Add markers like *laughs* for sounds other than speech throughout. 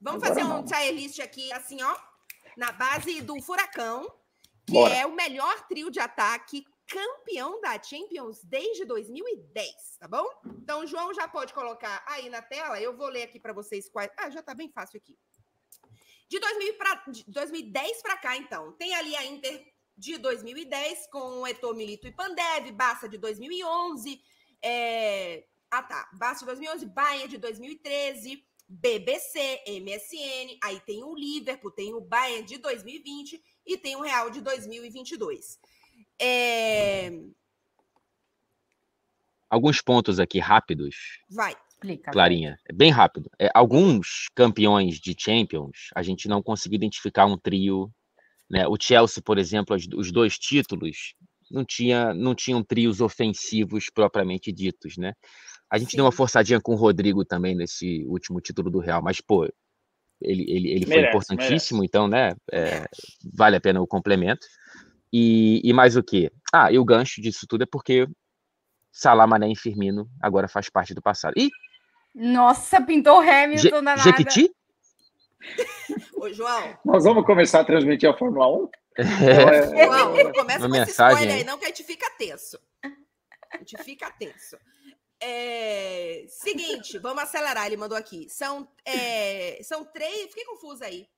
Vamos Agora fazer um tier list aqui, assim, ó, na base do Furacão, que Bora. é o melhor trio de ataque campeão da Champions desde 2010, tá bom? Então, o João já pode colocar aí na tela. Eu vou ler aqui para vocês quais. Ah, já tá bem fácil aqui. De, 2000 pra... de 2010 para cá, então, tem ali a Inter de 2010 com o Etor Milito e Pandev, Barça de 2011, é... Eh, ah tá, Barça de 2011, Bahia de 2013. BBC, MSN, aí tem o Liverpool, tem o Bayern de 2020 e tem o Real de 2022. É... Alguns pontos aqui rápidos. Vai. Explica. Clarinha, é bem rápido. É, alguns campeões de Champions, a gente não conseguiu identificar um trio. Né? O Chelsea, por exemplo, os dois títulos não, tinha, não tinham trios ofensivos propriamente ditos, né? A gente Sim. deu uma forçadinha com o Rodrigo também nesse último título do Real, mas, pô, ele, ele, ele merece, foi importantíssimo, merece. então, né? É, vale a pena o complemento. E, e mais o que? Ah, e o gancho disso tudo é porque Salah, Mané e Firmino agora faz parte do passado. E nossa, pintou Hamilton Je danada. Jequiti? *laughs* Ô, João. Nós vamos começar a transmitir a Fórmula 1? É. Então, é. João, começa Uma com mensagem. esse spoiler aí, não, que a gente fica tenso. A gente fica tenso. É, seguinte, vamos acelerar, ele mandou aqui. São, é, são três. Fiquei confusa aí.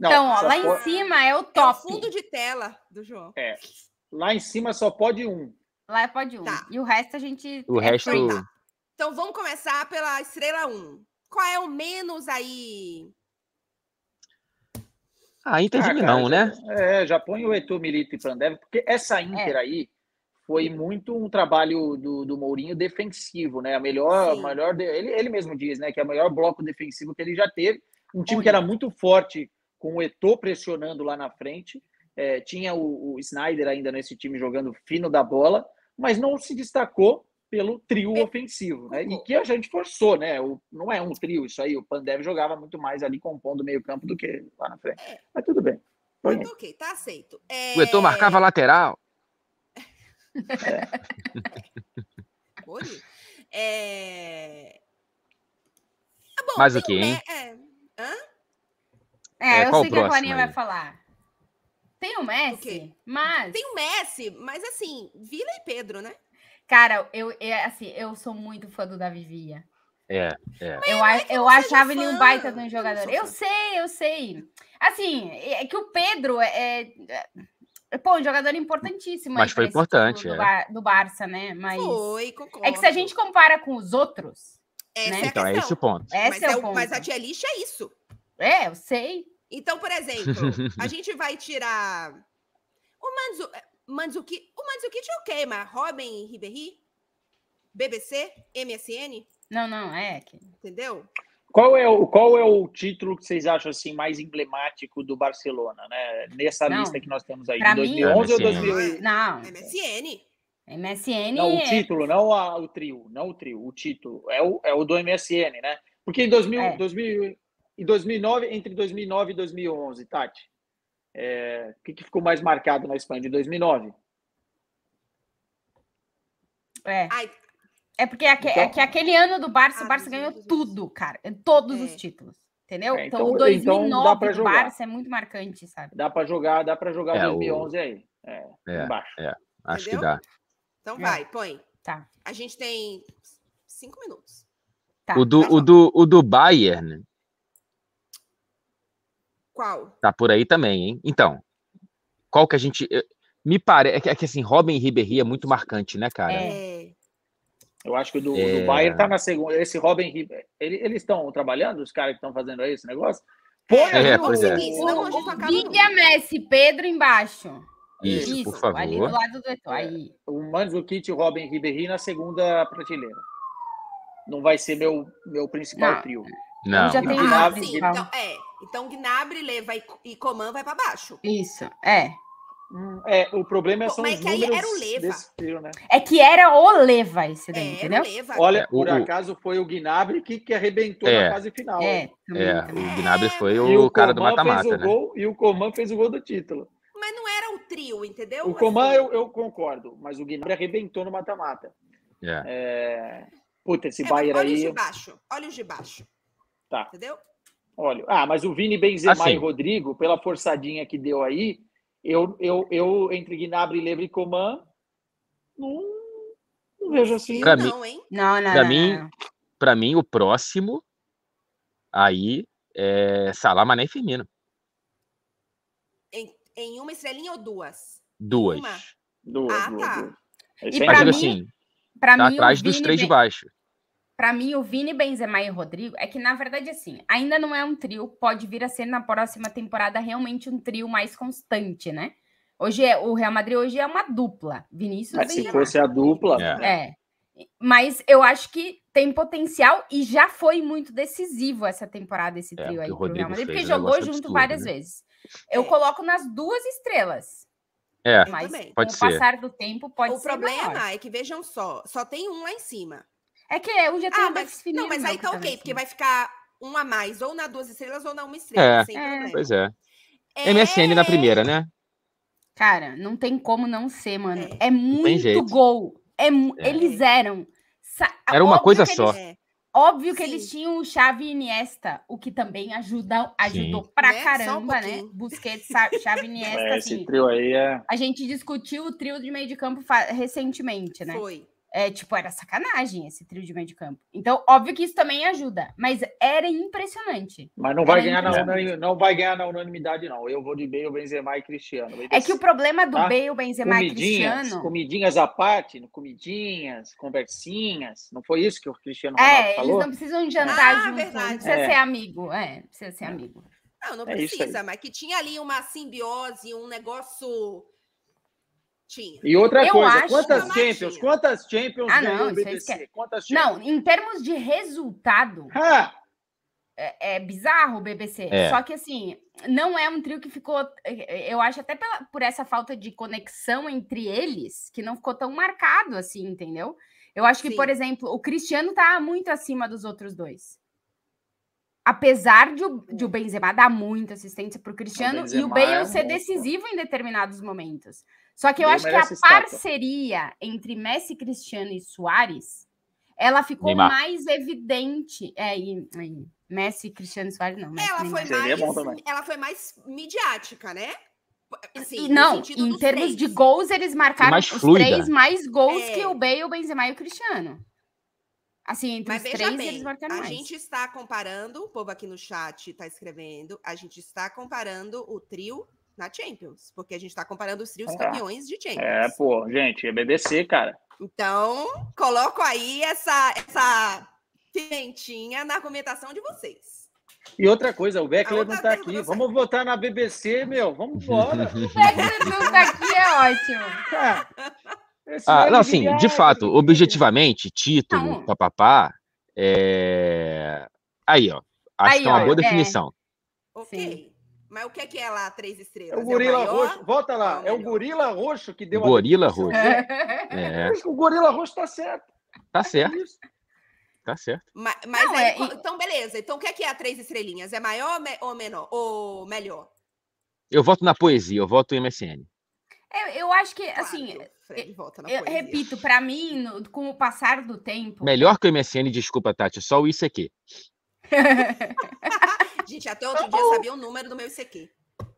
Não, então, ó, lá pode... em cima é o top. É o fundo de tela do João. É. Lá em cima só pode um. Lá pode um. Tá. E o resto a gente. O é resto. Tá. Então vamos começar pela estrela 1. Qual é o menos aí? a ah, Inter de Milão, né? É, já põe o Etu Milito e Pandev, porque essa é. Inter é. aí, foi muito um trabalho do, do Mourinho defensivo, né? A melhor, melhor ele, ele mesmo diz, né, que é o melhor bloco defensivo que ele já teve. Um time que era muito forte com o Eto'o pressionando lá na frente, é, tinha o, o, Snyder ainda nesse time jogando fino da bola, mas não se destacou pelo trio é. ofensivo, né? E que a gente forçou, né? O, não é um trio isso aí, o Pandev jogava muito mais ali compondo meio campo do que lá na frente. É. Mas tudo bem. Foi. Então, ok, tá aceito. É... O Eto'o marcava lateral. *laughs* É. é... bom, Mais o que, né? hein? É. Hã? É, é eu sei o que a Clarinha aí? vai falar. Tem o Messi, mas. Tem o Messi, mas assim, Vila e Pedro, né? Cara, eu, eu é, assim, eu sou muito fã do Davi Villa. É, é. Eu, eu achava ele um baita de um jogador. Eu, eu sei, eu sei. Assim, é que o Pedro é, é é, pô, um jogador importantíssimo. Mas foi importante. Do, é. Bar, do, Barça, né? Mas. Foi, concordo. É que se a gente compara com os outros. Né? É então, é esse o ponto. Mas, é o, ponto. É mas a tier list é isso. É, eu sei. Então, por exemplo, a *laughs* gente vai tirar. O Manzo, eh, Manzuki. O Manzuki o ok, mas Robin Ribéry? BBC? MSN? Não, não, é. Que... Entendeu? Qual é, o, qual é o título que vocês acham assim mais emblemático do Barcelona, né? Nessa não, lista que nós temos aí, de 2011 mim, ou 2000? Não. MSN. MSN. Não, o é- título, não a, o trio, não o trio, o título é o, é o do MSN, né? Porque em 2000, é. 2000 em 2009, entre 2009 e 2011, Tati, é, o que, que ficou mais marcado na Espanha de 2009? É. Ai, é porque é é então, é que aquele ano do Barça, o ah, Barça ganhou tudo, cara. Todos é. os títulos. Entendeu? É, então, então, o 2009 então do Barça é muito marcante, sabe? Dá para jogar, dá para jogar é, 2011 o... aí. É, é embaixo. É, acho Entendeu? que dá. Então é. vai, põe. Tá. A gente tem cinco minutos. Tá, o, do, tá o, do, o do Bayern. Qual? Tá por aí também, hein? Então, qual que a gente. Eh, me parece. É que assim, Robin Ribéry é muito marcante, né, cara? É eu acho que o do, é... do Bayern tá na segunda. Esse Robin Ele, eles estão trabalhando, os caras que estão fazendo aí esse negócio? Põe é, ali pois é. o, é. Messi, Pedro embaixo. Isso, Isso, por favor. Ali do lado do é, aí. O Mandzukic e o Robin Ribeirinho na segunda prateleira. Não vai ser meu, meu principal não. trio. Não. Eu então já tem ah, sim, então, é. Então Gnabry, Leva e, e Coman vai para baixo. Isso, é. É, o problema é são os que números era o Leva. desse tiro, né? É que era o Leva esse daí, é, entendeu? Olha, é, por o, acaso foi o Gnabry que, que arrebentou é, na fase final. É, é o Gnabry foi o, o, cara do mata-mata, né? e o Coman fez o gol do título. Mas não era o trio, entendeu? O assim. Coman eu, eu concordo, mas o Gnabry arrebentou no mata-mata. É. é puta, esse é, Bayern aí... Olha os de baixo, olha os de baixo. Tá. Entendeu? Olha, ah, mas o Vini Benzema assim. e Rodrigo, pela forçadinha que deu aí, eu, eu, eu entre Gnabry, Lebre e Coman, não, não vejo assim. Pra não, mim, hein? Não, não, pra não, mim, não. Pra mim, o próximo aí é Salah, Mané e Firmino. Em, em uma estrelinha ou duas? Duas. Uma? Duas. Ah, tá. Duas, e pra mim, assim, pra tá mim, atrás dos três vem... de baixo para mim, o Vini, Benzema e Rodrigo, é que, na verdade, assim, ainda não é um trio, pode vir a ser na próxima temporada realmente um trio mais constante, né? Hoje é, o Real Madrid hoje é uma dupla, Vinícius Mas Benzema. se fosse a dupla... É. é. Mas eu acho que tem potencial e já foi muito decisivo essa temporada, esse é, trio é, aí pro Real Madrid, porque jogou junto absurdo, várias né? vezes. Eu coloco nas duas estrelas. É, mas também. com o passar do tempo pode o ser. O problema maior. é que vejam só, só tem um lá em cima. É que um já tem ah, é mas, fininho, Não, mas aí tá ok, porque vai ficar um a mais, ou na duas estrelas ou na uma estrela, é, sem Pois é. é. MSN na primeira, né? Cara, não tem como não ser, mano. É, é muito gol. É, é, Eles eram. Era uma coisa só. Eles... É. Óbvio que Sim. eles tinham o Xavi e Iniesta, o que também ajuda, ajudou Sim. pra né? caramba, um né? Busquets, Xavi e *laughs* Iniesta. É, assim, esse trio aí é... A gente discutiu o trio de meio de campo recentemente, né? Foi. É, tipo, era sacanagem esse trio de meio de campo. Então, óbvio que isso também ajuda, mas era impressionante. Mas não vai, ganhar na, não vai ganhar na unanimidade, não. Eu vou de Bale, Benzema e Cristiano. é que o assim, problema do tá? Bale, Benzema e Cristiano... Comidinhas à parte, comidinhas, conversinhas. Não foi isso que o Cristiano é, Ronaldo falou? É, eles não precisam jantar ah, junto. Verdade. Não precisa é. ser amigo. É, precisa ser é. amigo. Não, não é precisa, mas que tinha ali uma simbiose, um negócio tinha. E outra eu coisa, quantas Champions, quantas Champions ah, não, BBC? Quantas Champions? Não, em termos de resultado, é, é, bizarro o BBC. É. Só que assim, não é um trio que ficou. É, é, eu acho até pela, por essa falta de conexão entre eles que não ficou tão marcado assim, entendeu? Eu acho que, Sim. por exemplo, o Cristiano tá muito acima dos outros dois apesar de o, de o Benzema dar muita assistência para o Cristiano e o Bale é ser decisivo em determinados momentos. Só que eu acho que a parceria entre Messi, Cristiano e Soares, ela ficou Neymar. mais evidente. É, e, e, Messi, Cristiano e Soares não. ela, foi mais, ela foi mais midiática, né? Assim, e não, em termos três. de gols, eles marcaram os três mais gols é. que o Bale, o Benzema e o Cristiano. Assim, entre Mas os três, bem, eles marcaram a mais. A gente está comparando, o povo aqui no chat está escrevendo, a gente está comparando o trio na Champions, porque a gente está comparando os trios é. campeões de é, Champions. É, pô, gente, é BBC, cara. Então, coloco aí essa, essa pimentinha na argumentação de vocês. E outra coisa, o Beckler não tá aqui. Vamos votar na BBC, meu. Vamos embora. *laughs* o Beckler não tá aqui, é ótimo. É. Esse ah, não, assim, de fato, né? objetivamente, título, não. papapá, é... Aí, ó. Acho Aí, que é uma boa é. definição. É. Ok. Sim. Mas o que é, que é lá, três é estrelas? É o gorila é o roxo. Volta lá. É o gorila roxo que deu gorila a... roxo. É. é. *laughs* O gorila roxo tá certo. Tá certo. Tá certo. Mas, mas não, é, então, beleza. Então, o que é que é a três estrelinhas? É maior ou menor? Ou melhor? Eu voto na poesia, eu voto em MSN. Eu, é, eu acho que, claro, assim. É, Fred volta na eu poesia. repito, para mim, no, com o passar do tempo. Melhor que o MSN, desculpa, Tati, só o ICQ. *laughs* Gente, até outro dia eu sabia o número do meu ICQ.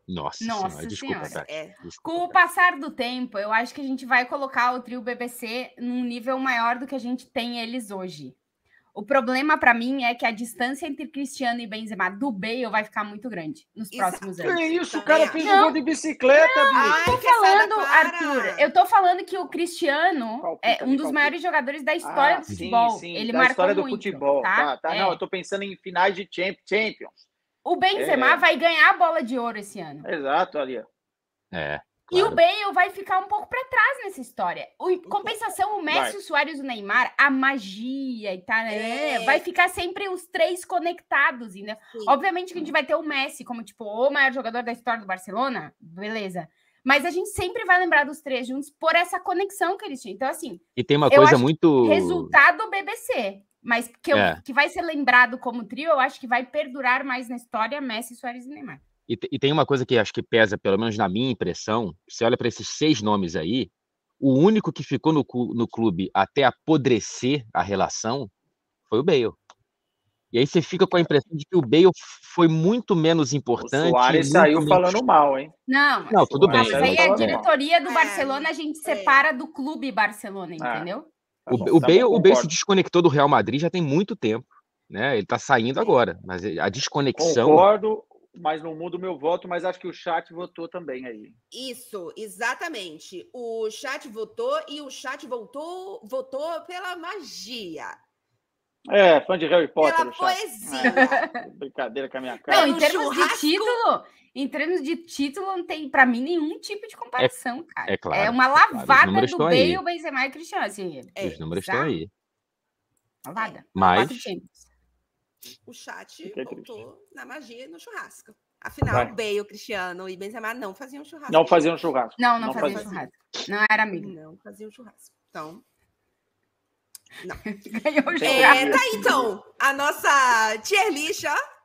Nossa, Nossa senhora, desculpa, senhora. Tati, é. desculpa, Com o passar do tempo, eu acho que a gente vai colocar o trio BBC num nível maior do que a gente tem eles hoje. O problema para mim é que a distância entre Cristiano e Benzema do Bale vai ficar muito grande nos isso, próximos é anos. Que isso, o cara fez um gol de bicicleta, não, bicho. Ai, tô falando, Arthur, eu tô falando que o Cristiano palpita, é um dos palpita. maiores jogadores da ah, história ah, do futebol. Sim, sim, Ele da marcou história do muito, futebol. Tá, tá, tá é. não, eu tô pensando em finais de Champions. O Benzema é. vai ganhar a bola de ouro esse ano. Exato, ali. É. E o Bale vai ficar um pouco para trás nessa história. O, compensação, o Messi, vai. o Soares o Neymar, a magia e tal, né? é. vai ficar sempre os três conectados. Ainda. Obviamente que a gente vai ter o Messi como, tipo, o maior jogador da história do Barcelona, beleza. Mas a gente sempre vai lembrar dos três juntos por essa conexão que eles tinham. Então, assim. E tem uma coisa muito. Resultado BBC. Mas que, eu, é. que vai ser lembrado como trio, eu acho que vai perdurar mais na história Messi, Soares e Neymar. E, e tem uma coisa que acho que pesa, pelo menos na minha impressão, você olha para esses seis nomes aí, o único que ficou no, no clube até apodrecer a relação foi o Bale. E aí você fica com a impressão de que o Bale foi muito menos importante. O Soares saiu menos... falando mal, hein? Não, não tudo bem. Mas aí é a diretoria do é. Barcelona a gente é. separa do clube Barcelona, entendeu? Ah, tá o, tá Bale, o Bale se desconectou do Real Madrid já tem muito tempo. Né? Ele está saindo agora, mas a desconexão. Concordo, mas não mudo o meu voto, mas acho que o chat votou também aí. Isso, exatamente. O chat votou e o chat voltou, votou pela magia. É, fã de Harry Potter. Pela poesia. *laughs* É brincadeira com a minha cara. Não, em termos churrasco... de título, em termos de título, não tem para mim nenhum tipo de comparação, é, cara. É claro. É uma é lavada claro, do Bale, Benzema e Cristiano. Assim, é, os números exato. estão aí. Lavada. Mas, o chat é voltou na magia e no churrasco. Afinal, Vai. Bale, Cristiano e Benzema não faziam churrasco. Não faziam churrasco. Não, não, não faziam churrasco. Não era amigo. Não faziam churrasco. Então. Não. *laughs* Ganhou o churrasco. É, tá aí, então. A nossa tier list, ó.